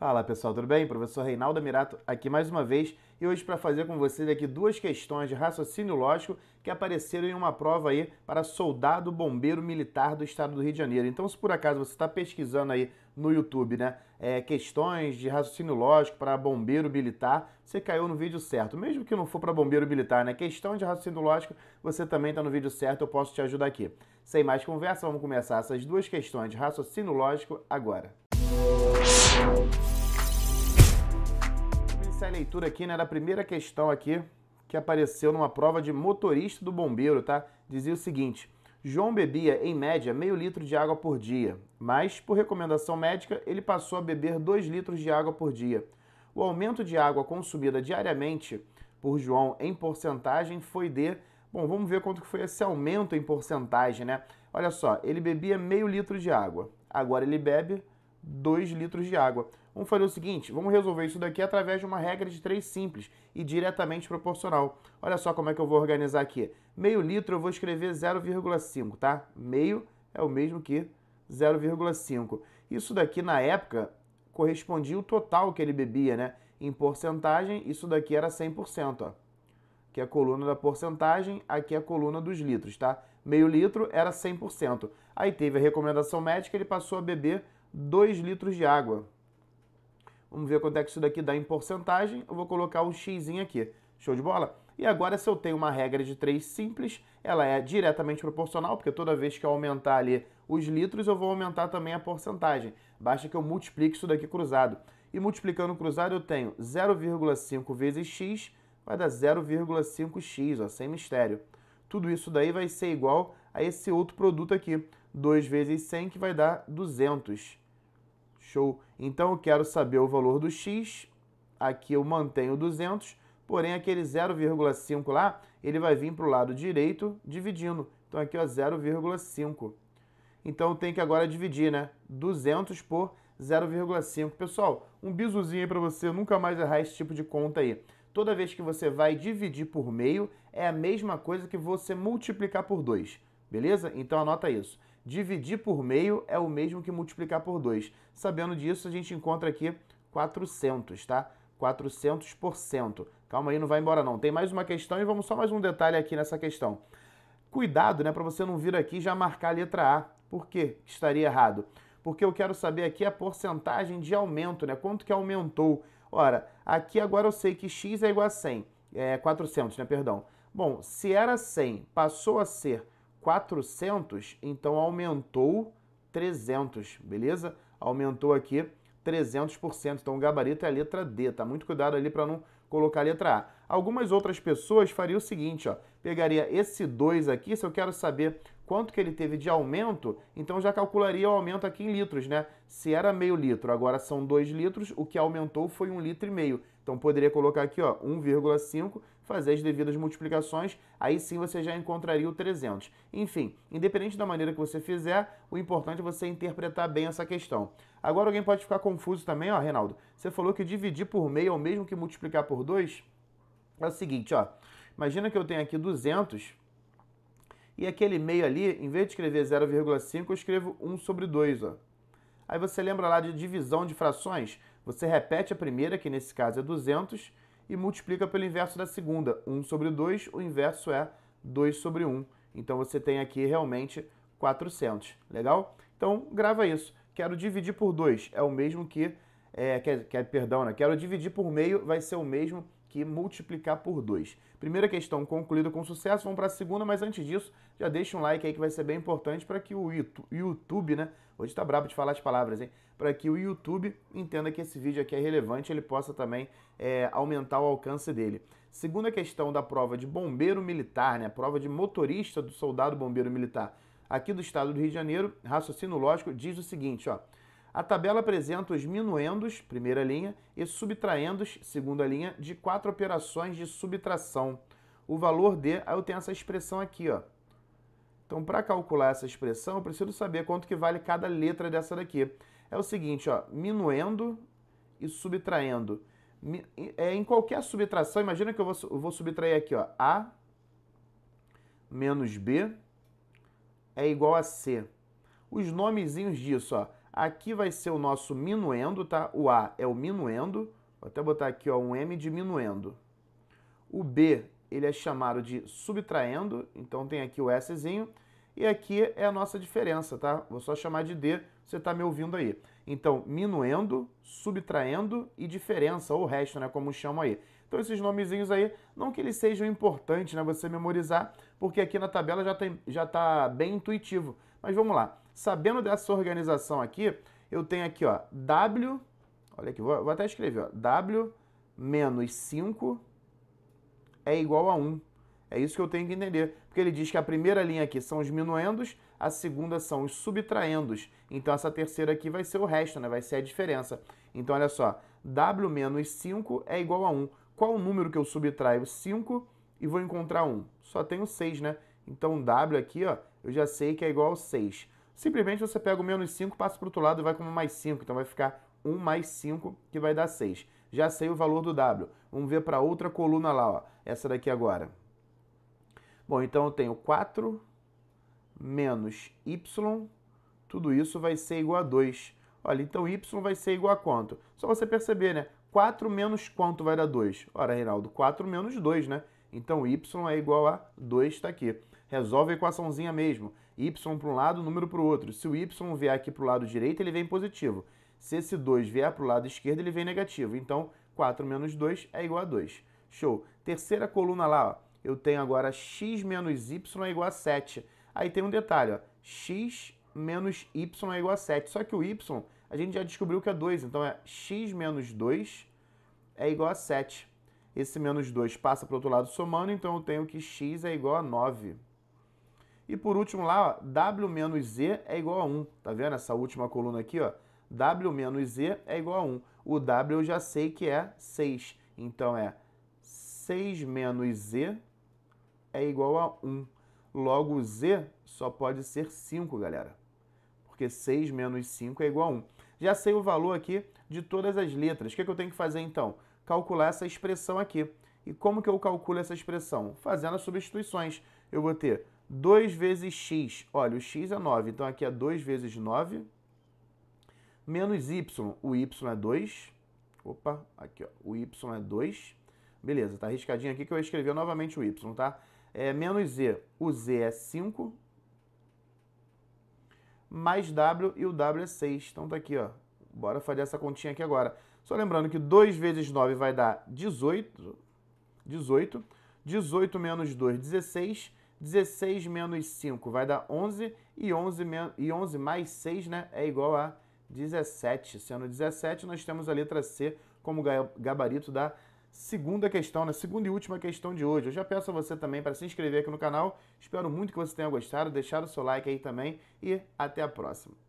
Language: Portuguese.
Fala pessoal, tudo bem? Professor Reinaldo Mirato aqui mais uma vez e hoje para fazer com vocês aqui duas questões de raciocínio lógico que apareceram em uma prova aí para soldado bombeiro militar do estado do Rio de Janeiro. Então, se por acaso você está pesquisando aí no YouTube, né, é, questões de raciocínio lógico para bombeiro militar, você caiu no vídeo certo. Mesmo que não for para bombeiro militar, né, questão de raciocínio lógico, você também está no vídeo certo, eu posso te ajudar aqui. Sem mais conversa, vamos começar essas duas questões de raciocínio lógico agora. Música a leitura aqui, né, da primeira questão aqui que apareceu numa prova de motorista do bombeiro, tá? Dizia o seguinte: João bebia, em média, meio litro de água por dia, mas, por recomendação médica, ele passou a beber 2 litros de água por dia. O aumento de água consumida diariamente por João em porcentagem foi de. Bom, vamos ver quanto que foi esse aumento em porcentagem, né? Olha só, ele bebia meio litro de água, agora ele bebe 2 litros de água. Vamos fazer o seguinte, vamos resolver isso daqui através de uma regra de três simples e diretamente proporcional. Olha só como é que eu vou organizar aqui. Meio litro eu vou escrever 0,5, tá? Meio é o mesmo que 0,5. Isso daqui, na época, correspondia o total que ele bebia, né? Em porcentagem, isso daqui era 100%, ó. Que é a coluna da porcentagem, aqui é a coluna dos litros, tá? Meio litro era 100%. Aí teve a recomendação médica, ele passou a beber 2 litros de água. Vamos ver quanto é que isso daqui dá em porcentagem. Eu vou colocar um x aqui. Show de bola? E agora, se eu tenho uma regra de 3 simples, ela é diretamente proporcional, porque toda vez que eu aumentar ali os litros, eu vou aumentar também a porcentagem. Basta que eu multiplique isso daqui cruzado. E multiplicando cruzado, eu tenho 0,5 vezes x, vai dar 0,5x, sem mistério. Tudo isso daí vai ser igual a esse outro produto aqui, 2 vezes 100, que vai dar 200. Show. Então eu quero saber o valor do X. Aqui eu mantenho 200, porém aquele 0,5 lá, ele vai vir para o lado direito dividindo. Então aqui ó, 0,5. Então tem que agora dividir, né? 200 por 0,5. Pessoal, um bisuzinho aí para você nunca mais errar esse tipo de conta aí. Toda vez que você vai dividir por meio, é a mesma coisa que você multiplicar por 2, beleza? Então anota isso. Dividir por meio é o mesmo que multiplicar por 2. Sabendo disso, a gente encontra aqui 400, tá? 400%. Calma aí, não vai embora não. Tem mais uma questão e vamos só mais um detalhe aqui nessa questão. Cuidado, né, para você não vir aqui já marcar a letra A. Por quê? Estaria errado. Porque eu quero saber aqui a porcentagem de aumento, né? Quanto que aumentou? Ora, aqui agora eu sei que x é igual a 100, é 400, né, perdão. Bom, se era 100, passou a ser 400, então aumentou 300, beleza? Aumentou aqui 300%. Então o gabarito é a letra D, tá? Muito cuidado ali para não colocar a letra A. Algumas outras pessoas fariam o seguinte, ó, pegaria esse 2 aqui, se eu quero saber quanto que ele teve de aumento, então já calcularia o aumento aqui em litros, né? Se era meio litro, agora são 2 litros, o que aumentou foi 1 um litro e meio. Então poderia colocar aqui, ó, 1,5 fazer as devidas multiplicações, aí sim você já encontraria o 300. Enfim, independente da maneira que você fizer, o importante é você interpretar bem essa questão. Agora alguém pode ficar confuso também, ó, Reinaldo. Você falou que dividir por meio é o mesmo que multiplicar por 2? É o seguinte, ó. Imagina que eu tenho aqui 200 e aquele meio ali, em vez de escrever 0,5, eu escrevo 1 sobre 2, ó. Aí você lembra lá de divisão de frações? Você repete a primeira, que nesse caso é 200, e multiplica pelo inverso da segunda. 1 sobre 2, o inverso é 2 sobre 1. Então você tem aqui realmente 400. Legal? Então grava isso. Quero dividir por 2, é o mesmo que. É, quer, quer, perdão, né? Quero dividir por meio, vai ser o mesmo que multiplicar por 2. Primeira questão concluída com sucesso, vamos para a segunda, mas antes disso, já deixa um like aí que vai ser bem importante para que o YouTube, né? Hoje está brabo de falar as palavras, hein? Para que o YouTube entenda que esse vídeo aqui é relevante, ele possa também é, aumentar o alcance dele. Segunda questão da prova de bombeiro militar, né? Prova de motorista do soldado bombeiro militar aqui do estado do Rio de Janeiro, raciocínio lógico, diz o seguinte, ó. A tabela apresenta os minuendos, primeira linha, e subtraendos, segunda linha, de quatro operações de subtração. O valor de, aí eu tenho essa expressão aqui, ó. Então, para calcular essa expressão, eu preciso saber quanto que vale cada letra dessa daqui. É o seguinte, ó, minuendo e subtraindo. É, em qualquer subtração, imagina que eu vou, eu vou subtrair aqui, ó, A menos B é igual a C. Os nomezinhos disso, ó. Aqui vai ser o nosso minuendo, tá? O A é o minuendo. Vou até botar aqui ó, um M diminuendo. O B ele é chamado de subtraendo. então tem aqui o Szinho. E aqui é a nossa diferença, tá? Vou só chamar de D, você está me ouvindo aí. Então, minuendo, subtraindo e diferença, ou resto, né? Como chamam aí. Então, esses nomezinhos aí, não que eles sejam importantes, né? Você memorizar, porque aqui na tabela já está já tá bem intuitivo. Mas vamos lá. Sabendo dessa organização aqui, eu tenho aqui, ó, W, olha aqui, vou, vou até escrever, ó, W menos 5 é igual a 1. É isso que eu tenho que entender. Porque ele diz que a primeira linha aqui são os minuendos, a segunda são os subtraendos. Então essa terceira aqui vai ser o resto, né? vai ser a diferença. Então olha só, W menos 5 é igual a 1. Qual o número que eu subtraio? 5 e vou encontrar 1. Só tenho 6, né? Então W aqui, ó, eu já sei que é igual a 6. Simplesmente você pega o menos 5, passa para o outro lado e vai como mais 5. Então vai ficar 1 mais 5, que vai dar 6. Já sei o valor do W. Vamos ver para outra coluna lá, ó. Essa daqui agora. Bom, então eu tenho 4 menos Y. Tudo isso vai ser igual a 2. Olha, então Y vai ser igual a quanto? Só você perceber, né? 4 menos quanto vai dar 2? Ora, Reinaldo, 4 menos 2, né? Então y é igual a 2 está aqui. Resolve a equaçãozinha mesmo. y para um lado, número para o outro. Se o y vier aqui para o lado direito, ele vem positivo. Se esse 2 vier para o lado esquerdo, ele vem negativo. Então, 4 menos 2 é igual a 2. Show. Terceira coluna lá, ó, eu tenho agora x menos y é igual a 7. Aí tem um detalhe, ó, x menos y é igual a 7. Só que o y a gente já descobriu que é 2, então é x menos 2 é igual a 7. Esse menos 2 passa para o outro lado somando, então eu tenho que x é igual a 9. E por último lá, ó, w menos z é igual a 1. Tá vendo essa última coluna aqui? Ó? w menos z é igual a 1. O w eu já sei que é 6. Então é 6 menos z é igual a 1. Logo, z só pode ser 5, galera. Porque 6 menos 5 é igual a 1. Já sei o valor aqui de todas as letras. O que, é que eu tenho que fazer, então? calcular essa expressão aqui. E como que eu calculo essa expressão? Fazendo as substituições. Eu vou ter 2 vezes x, olha, o x é 9, então aqui é 2 vezes 9, menos y, o y é 2, opa, aqui ó, o y é 2, beleza, tá arriscadinho aqui que eu escrevi novamente o y, tá? É menos z, o z é 5, mais w e o w é 6, então tá aqui ó, bora fazer essa continha aqui agora. Só lembrando que 2 vezes 9 vai dar 18. 18. 18 menos 2, 16. 16 menos 5 vai dar 11. E 11, e 11 mais 6 né, é igual a 17. Sendo 17, nós temos a letra C como gabarito da segunda questão, na segunda e última questão de hoje. Eu já peço a você também para se inscrever aqui no canal. Espero muito que você tenha gostado, deixar o seu like aí também e até a próxima.